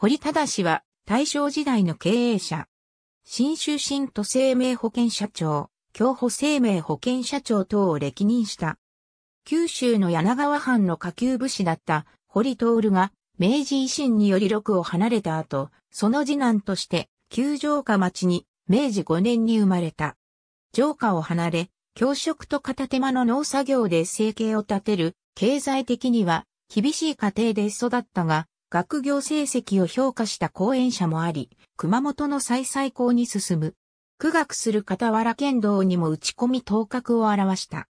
堀忠は大正時代の経営者。新州新都生命保険社長、京保生命保険社長等を歴任した。九州の柳川藩の下級武士だった堀徹が明治維新により六を離れた後、その次男として旧城下町に明治5年に生まれた。城下を離れ、教職と片手間の農作業で生計を立てる、経済的には厳しい家庭で育ったが、学業成績を評価した講演者もあり、熊本の再々校に進む。苦学する傍ら剣道にも打ち込み頭角を表した。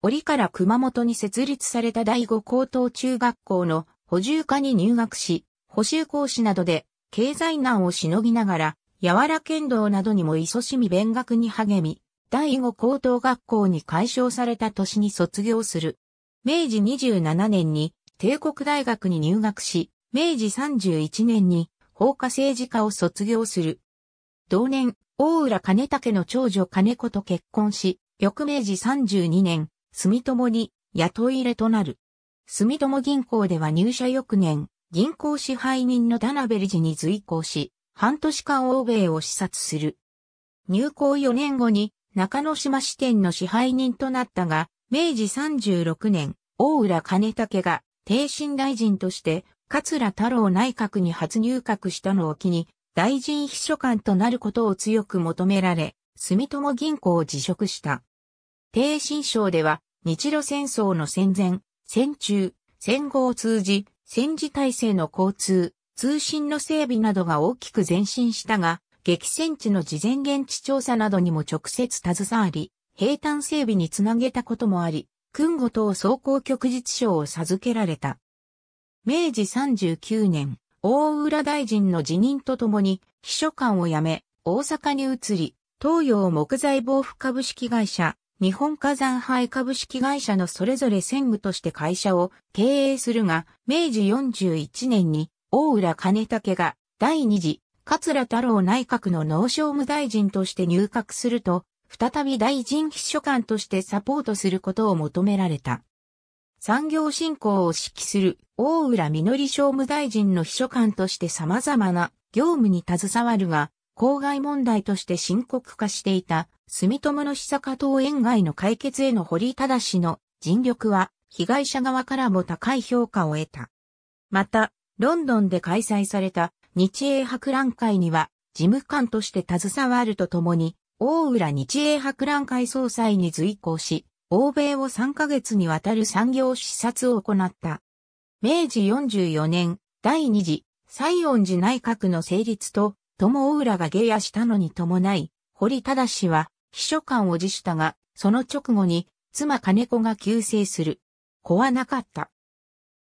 折から熊本に設立された第五高等中学校の補充科に入学し、補修講師などで経済難をしのぎながら、柔ら剣道などにも勤しみ勉学に励み、第五高等学校に改称された年に卒業する。明治27年に帝国大学に入学し、明治31年に法科政治家を卒業する。同年、大浦金武の長女金子と結婚し、翌明治32年、住友に雇い入れとなる。住友銀行では入社翌年、銀行支配人の田辺理事に随行し、半年間欧米を視察する。入行4年後に中野島支店の支配人となったが、明治36年、大浦金武が定身大臣として桂太郎内閣に初入閣したのを機に、大臣秘書官となることを強く求められ、住友銀行を辞職した。低新省では、日露戦争の戦前、戦中、戦後を通じ、戦時体制の交通、通信の整備などが大きく前進したが、激戦地の事前現地調査などにも直接携わり、平坦整備につなげたこともあり、訓後等走行局実賞を授けられた。明治39年、大浦大臣の辞任とともに、秘書官を辞め、大阪に移り、東洋木材防腐株式会社、日本火山灰株式会社のそれぞれ専務として会社を経営するが、明治41年に、大浦兼武が第二次、桂太郎内閣の農商務大臣として入閣すると、再び大臣秘書官としてサポートすることを求められた。産業振興を指揮する大浦実商務大臣の秘書官として様々な業務に携わるが、公害問題として深刻化していた住友の久加藤園外の解決への堀正氏の尽力は被害者側からも高い評価を得た。また、ロンドンで開催された日英博覧会には事務官として携わるとともに、大浦日英博覧会総裁に随行し、欧米を3ヶ月にわたる産業視察を行った。明治44年、第二次、西恩寺内閣の成立と、友浦が下野したのに伴い、堀忠氏は、秘書官を辞したが、その直後に、妻金子が急逝する。子はなかった。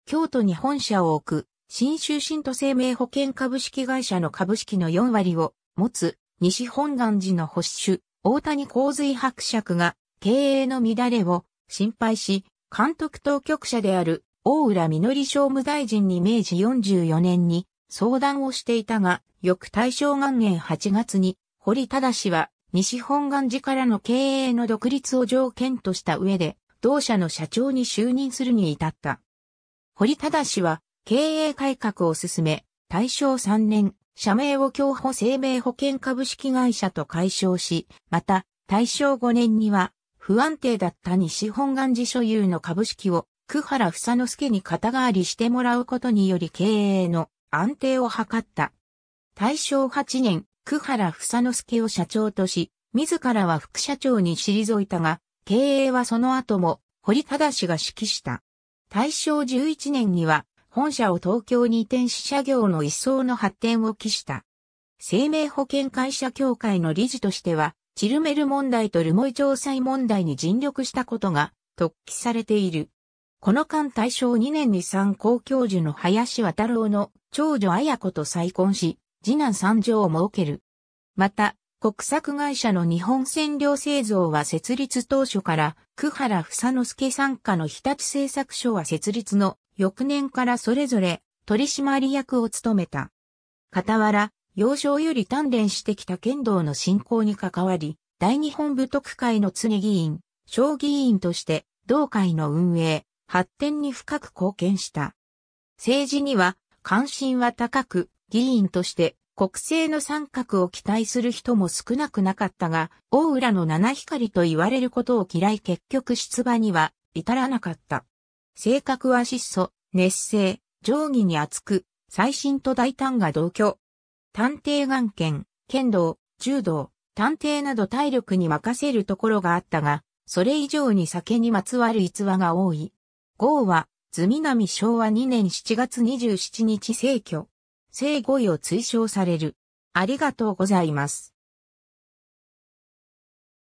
京都に本社を置く、新州新都生命保険株式会社の株式の4割を持つ、西本願寺の保守、大谷洪水伯爵が経営の乱れを心配し、監督当局者である大浦実商務大臣に明治44年に相談をしていたが、翌大正元年8月に、堀忠氏は西本願寺からの経営の独立を条件とした上で、同社の社長に就任するに至った。堀忠氏は経営改革を進め、大正3年、社名を競歩生命保険株式会社と解消し、また、大正5年には、不安定だった西本願寺所有の株式を、久原房之助に肩代わりしてもらうことにより経営の安定を図った。大正8年、久原房之助を社長とし、自らは副社長に退いたが、経営はその後も、堀忠が指揮した。大正11年には、本社を東京に移転し社業の一層の発展を期した。生命保険会社協会の理事としては、チルメル問題と留萌調査問題に尽力したことが突起されている。この間大正2年に参考教授の林渡郎の長女綾子と再婚し、次男三女を設ける。また、国策会社の日本占領製造は設立当初から、久原房之助参加の日立製作所は設立の翌年からそれぞれ取締役を務めた。傍ら、幼少より鍛錬してきた剣道の振興に関わり、大日本武徳会の常議員、小議員として、同会の運営、発展に深く貢献した。政治には関心は高く、議員として国政の参画を期待する人も少なくなかったが、大浦の七光と言われることを嫌い結局出馬には至らなかった。性格は質素、熱性、定義に厚く、最新と大胆が同居、探偵眼剣、剣道、柔道、探偵など体力に任せるところがあったが、それ以上に酒にまつわる逸話が多い。豪は、図南昭和2年7月27日逝去。生語位を追奨される。ありがとうございます。